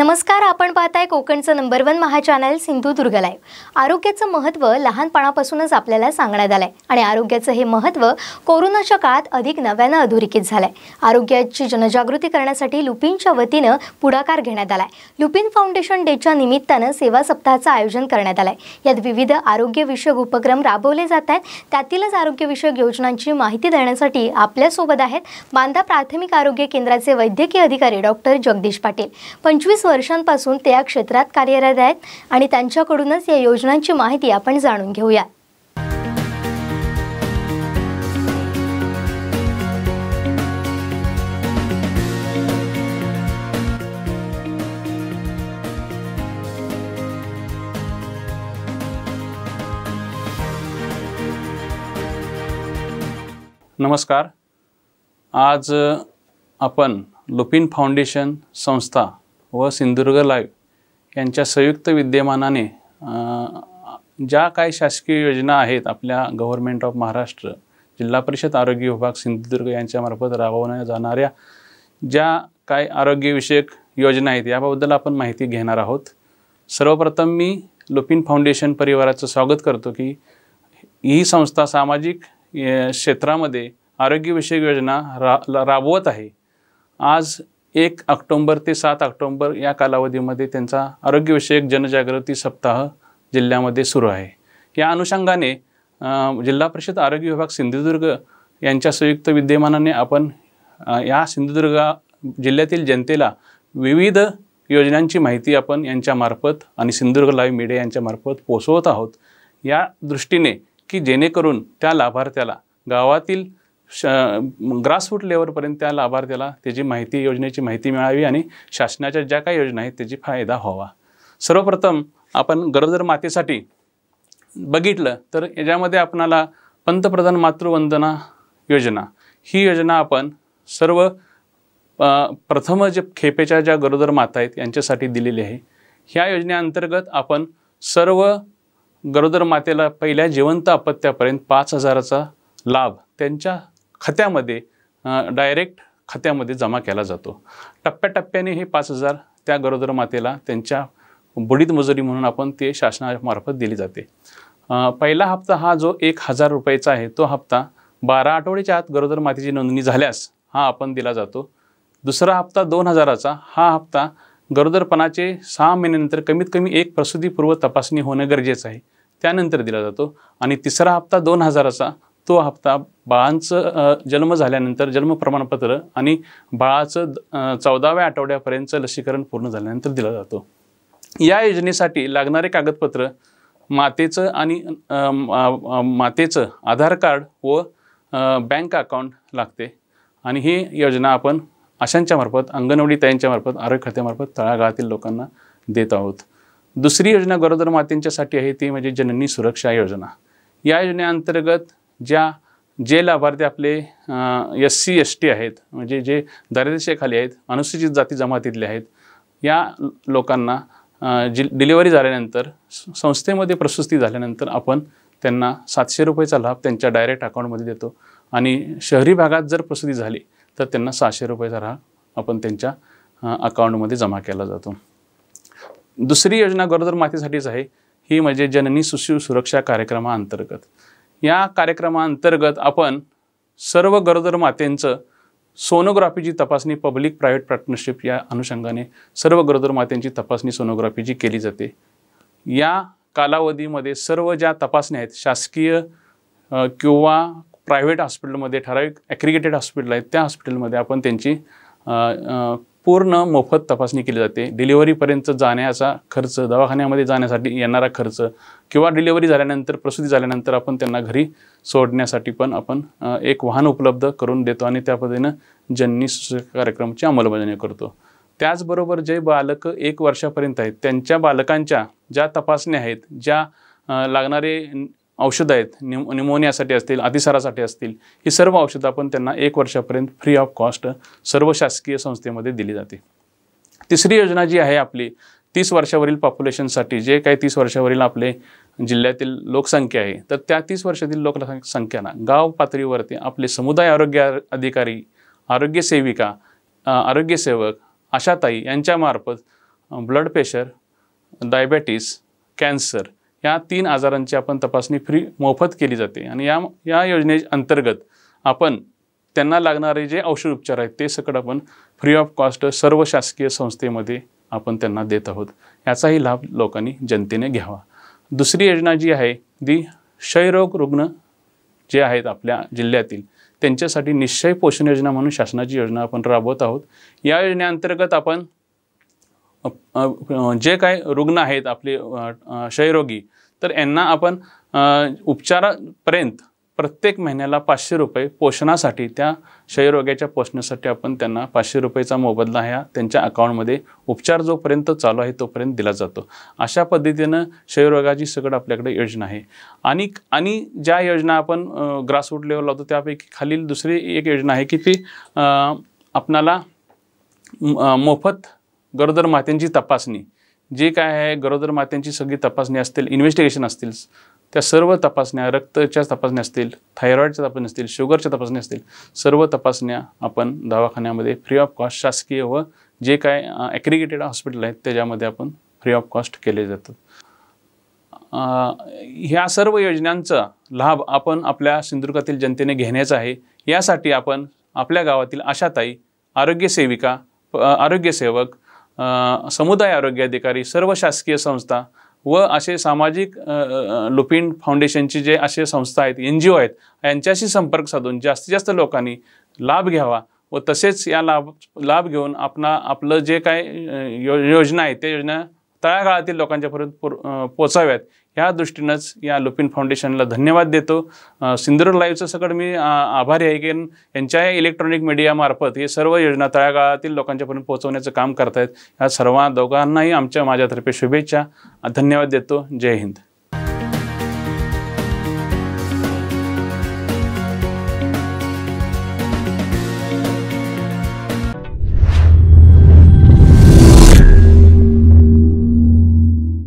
नमस्कार आपण पाहताय कोकणचं नंबर वन महा चॅनल सिंधुदुर्ग लाईव्ह आरोग्याचं महत्त्व लहानपणापासूनच आपल्याला सांगण्यात आलंय आणि आरोग्याचं हे महत्त्व कोरोनाच्या काळात अधिक नव्यानं अधोरेखित झालंय आरोग्याची जनजागृती करण्यासाठी लुपिनच्या वतीनं पुढाकार घेण्यात आलाय लुपिन फाउंडेशन डेच्या निमित्तानं सेवा सप्ताहाचं आयोजन करण्यात आलंय यात विविध आरोग्यविषयक उपक्रम राबवले जात आहेत त्यातीलच आरोग्यविषयक योजनांची माहिती देण्यासाठी आपल्यासोबत आहेत बांदा प्राथमिक आरोग्य केंद्राचे वैद्यकीय अधिकारी डॉक्टर जगदीश पाटील पंचवीस वर्षांपासून ते या क्षेत्रात कार्यरत आहेत आणि त्यांच्याकडूनच या योजनांची माहिती आपण जाणून घेऊया नमस्कार आज आपण लुपिन फाउंडेशन संस्था व सिंधुदुर्ग लाईव्ह यांच्या संयुक्त विद्यमानाने ज्या काही शासकीय योजना आहेत आपल्या गव्हर्मेंट ऑफ महाराष्ट्र जिल्हा परिषद आरोग्य विभाग सिंधुदुर्ग यांच्यामार्फत राबवल्या जाणाऱ्या ज्या काय आरोग्यविषयक योजना आहेत याबद्दल आपण माहिती घेणार आहोत सर्वप्रथम मी लुपिन फाउंडेशन परिवाराचं स्वागत करतो की ही संस्था सामाजिक क्षेत्रामध्ये आरोग्यविषयक योजना रा राबवत आहे आज एक ऑक्टोंबर ते सात ऑक्टोंबर या कालावधीमध्ये त्यांचा आरोग्यविषयक जनजागृती सप्ताह जिल्ह्यामध्ये सुरू आहे या अनुषंगाने जिल्हा परिषद आरोग्य विभाग सिंधुदुर्ग यांच्या संयुक्त विद्यमानाने आपण या सिंधुदुर्ग जिल्ह्यातील जनतेला विविध योजनांची माहिती आपण यांच्यामार्फत आणि सिंधुदुर्ग लाईव्ह मीडिया यांच्यामार्फत पोचवत आहोत या दृष्टीने की जेणेकरून त्या लाभार्थ्याला गावातील श ग्रासरूट लेवलपर्यंत त्या लाभार्थ्याला त्याची माहिती योजनेची माहिती मिळावी आणि शासनाच्या ज्या काही योजना आहेत त्याची फायदा व्हावा सर्वप्रथम आपण गरोदर मातेसाठी बघितलं तर याच्यामध्ये आपणाला पंतप्रधान मातृवंदना योजना ही योजना आपण सर्व प्रथम जे खेपेच्या ज्या गरोदर माता आहेत यांच्यासाठी दिलेली आहे ह्या योजनेअंतर्गत आपण सर्व गरोदर मातेला पहिल्या जिवंत अपत्यापर्यंत पाच हजाराचा लाभ त्यांच्या खात्यामध्ये डायरेक्ट खात्यामध्ये जमा केला जातो टप्प्याटप्प्याने हे पाच हजार त्या गरोदर मातेला त्यांच्या बुडीत मजुरी म्हणून आपण ते शासनामार्फत दिली जाते पहिला हप्ता हा जो एक हजार रुपयाचा आहे तो हप्ता बारा आठवड्याच्या आत गरोदर मातेची नोंदणी झाल्यास हा आपण दिला जातो दुसरा हप्ता दोन हजाराचा हा हप्ता गरोदरपणाचे सहा महिन्यानंतर कमीत कमी एक प्रसूतीपूर्व तपासणी होणं गरजेचं आहे त्यानंतर दिला जातो आणि तिसरा हप्ता दोन हजाराचा तो हप्ता बाळांचं जन्म झाल्यानंतर जन्म प्रमाणपत्र आणि बाळाचं चौदाव्या आठवड्यापर्यंतचं लसीकरण पूर्ण झाल्यानंतर दिला जातो या योजनेसाठी लागणारे कागदपत्र मातेचं आणि मातेचं आधार कार्ड व बँक अकाउंट लागते आणि ही योजना आपण अशांच्या मार्फत अंगणवाडी ताईंच्या मार्फत आरोग्य खात्यामार्फत तळागाळातील लोकांना देत आहोत दुसरी योजना गरोदर मातेंच्यासाठी आहे ती म्हणजे जननी सुरक्षा योजना या योजनेअंतर्गत ज्या जे लाभार्थी आपले एस सी एस टी आहेत म्हणजे जे दारिद्र्यशाखाली आहेत अनुसूचित जाती जमातीतले आहेत या लोकांना जि डिलिव्हरी झाल्यानंतर संस्थेमध्ये प्रसुस्ती झाल्यानंतर आपण त्यांना सातशे रुपयेचा लाभ त्यांच्या डायरेक्ट अकाउंटमध्ये देतो आणि शहरी भागात जर प्रसुती झाली तर त्यांना सहाशे रुपयेचा लाभ आपण त्यांच्या अकाउंटमध्ये जमा केला जातो दुसरी योजना गरोदर मातेसाठीच आहे ही म्हणजे जननी सुशिव सुरक्षा कार्यक्रमाअंतर्गत या कार्यक्रमाअंतर्गत आपण सर्व गरोदर मातेंचं सोनोग्राफीची तपासणी पब्लिक प्रायव्हेट पार्टनरशिप या अनुषंगाने सर्व गरोदर मातेंची तपासणी सोनोग्राफीची केली जाते या कालावधीमध्ये सर्व ज्या तपासण्या आहेत शासकीय किंवा प्रायव्हेट हॉस्पिटलमध्ये ठराविक ॲग्रिगेटेड हॉस्पिटल आहेत त्या हॉस्पिटलमध्ये आपण त्यांची पूर्ण मोफत तपासणी केली जाते डिलिव्हरीपर्यंत जाण्याचा खर्च दवाखान्यामध्ये जाण्यासाठी येणारा खर्च किंवा डिलिव्हरी झाल्यानंतर प्रसूती झाल्यानंतर आपण त्यांना घरी सोडण्यासाठी पण आपण एक वाहन उपलब्ध करून देतो आणि त्या पद्धतीनं जननी कार्यक्रमाची अंमलबजावणी करतो त्याचबरोबर जे बालक एक वर्षापर्यंत आहेत त्यांच्या बालकांच्या ज्या तपासण्या आहेत ज्या लागणारे औषधं आहेत निम निमोनियासाठी असतील अतिसारासाठी असतील ही सर्व औषधं आपण त्यांना एक वर्षापर्यंत फ्री ऑफ कॉस्ट सर्व शासकीय संस्थेमध्ये दिली जाते तिसरी योजना जी आहे आपली तीस वर्षावरील पॉप्युलेशनसाठी जे काही तीस वर्षावरील आपले जिल्ह्यातील लोकसंख्या आहे तर त्या तीस वर्षातील लोकसंख्यांना गाव पातळीवरती आपले समुदाय आरोग्य अधिकारी आरोग्य सेविका आरोग्यसेवक आशाताई यांच्यामार्फत ब्लड प्रेशर डायबेटीस कॅन्सर या तीन आजारांची आपण तपासणी फ्री मोफत केली जाते आणि या या योजने अंतर्गत आपण त्यांना लागणारे जे औषध उपचार आहेत ते सकट आपण फ्री ऑफ कॉस्ट सर्व शासकीय संस्थेमध्ये आपण त्यांना देत आहोत याचाही लाभ लोकांनी जनतेने घ्यावा दुसरी योजना जी आहे ती क्षयरोग रुग्ण जे आहेत आपल्या जिल्ह्यातील त्यांच्यासाठी निश्चय पोषण योजना म्हणून शासनाची योजना आपण राबवत आहोत या योजनेअंतर्गत आपण जे काय रुग्ण आहेत आपले क्षयरोगी तर यांना आपण उपचारापर्यंत प्रत्येक महिन्याला पाचशे रुपये पोषणासाठी त्या क्षयरोग्याच्या पोषणासाठी आपण त्यांना पाचशे रुपयेचा मोबदला ह्या त्यांच्या अकाउंटमध्ये उपचार जोपर्यंत चालू आहे तोपर्यंत दिला जातो अशा पद्धतीनं क्षयरोगाची सगळं आपल्याकडे योजना आहे आणि आणि ज्या योजना आपण ग्रासरूट लेवल लावतो त्यापैकी खालील दुसरी एक योजना आहे की ती आपणाला मोफत गरोदर मात्यांची तपासणी जे काय आहे गरोदर मात्यांची सगळी तपासणी असतील इन्व्हेस्टिगेशन असतील त्या सर्व तपासण्या रक्ताच्या तपासण्या असतील थायरॉईडच्या तपासण्या असतील शुगरच्या तपासण्या असतील सर्व तपासण्या आपण दवाखान्यामध्ये फ्री ऑफ कॉस्ट शासकीय व जे काय ॲग्रिगेटेड हॉस्पिटल आहेत त्याच्यामध्ये आपण फ्री ऑफ कॉस्ट केले जातात ह्या सर्व योजनांचा लाभ आपण आपल्या सिंधुदुर्गातील जनतेने घेण्याचा आहे यासाठी आपण आपल्या गावातील आशाताई आरोग्यसेविका आरोग्यसेवक समुदाय आरोग्य अधिकारी सर्व शासकीय संस्था व असे सामाजिक लुपिन फाउंडेशनची जे असे संस्था आहेत एन जी ओ आहेत यांच्याशी संपर्क साधून जास्तीत जास्त लोकांनी लाभ घ्यावा व तसेच या लाभ लाभ घेऊन आपणा आपलं जे काय यो योजना आहे त्या योजना तळागाळातील लोकांच्यापर्यंत पोचाव्यात ह्या दृष्टीनंच या लुपिन फाउंडेशनला धन्यवाद देतो सिंधुदुर्ग लाईव्हचं सगळं मी आभारी आहे की यांच्या इलेक्ट्रॉनिक मीडियामार्फत हे सर्व योजना तळागाळातील लोकांच्यापर्यंत पोहोचवण्याचं काम करतायत ह्या सर्व दोघांनाही आमच्या माझ्यातर्फे शुभेच्छा धन्यवाद देतो जय हिंद